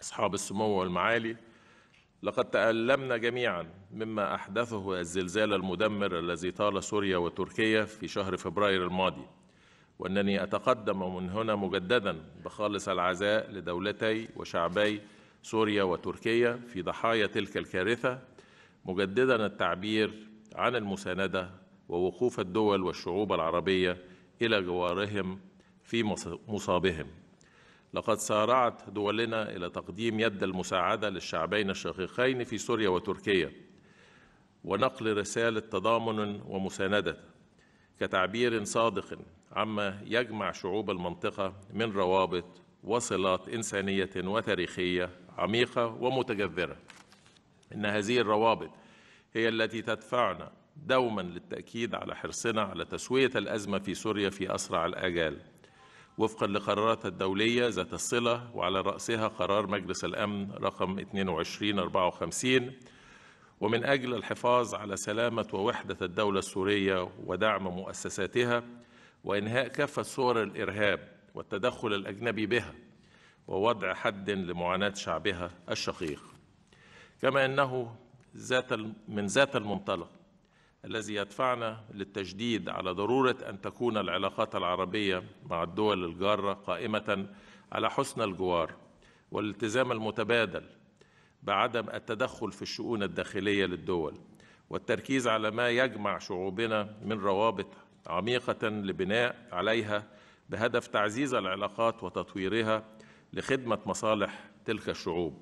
أصحاب السمو والمعالي لقد تألمنا جميعا مما أحدثه الزلزال المدمر الذي طال سوريا وتركيا في شهر فبراير الماضي وأنني أتقدم من هنا مجددا بخالص العزاء لدولتي وشعبي سوريا وتركيا في ضحايا تلك الكارثة مجددا التعبير عن المساندة ووقوف الدول والشعوب العربية إلى جوارهم في مصابهم لقد سارعت دولنا إلى تقديم يد المساعدة للشعبين الشقيقين في سوريا وتركيا ونقل رسالة تضامن ومساندة كتعبير صادق عما يجمع شعوب المنطقة من روابط وصلات إنسانية وتاريخية عميقة ومتجذرة إن هذه الروابط هي التي تدفعنا دوما للتأكيد على حرصنا على تسوية الأزمة في سوريا في أسرع الآجال وفقا لقراراتها الدولية ذات الصلة وعلى رأسها قرار مجلس الأمن رقم 2254 ومن أجل الحفاظ على سلامة ووحدة الدولة السورية ودعم مؤسساتها وإنهاء كافة صور الإرهاب والتدخل الأجنبي بها ووضع حد لمعاناة شعبها الشقيق كما أنه ذات من ذات المنطلق الذي يدفعنا للتجديد على ضرورة أن تكون العلاقات العربية مع الدول الجارة قائمة على حسن الجوار والالتزام المتبادل بعدم التدخل في الشؤون الداخلية للدول والتركيز على ما يجمع شعوبنا من روابط عميقة لبناء عليها بهدف تعزيز العلاقات وتطويرها لخدمة مصالح تلك الشعوب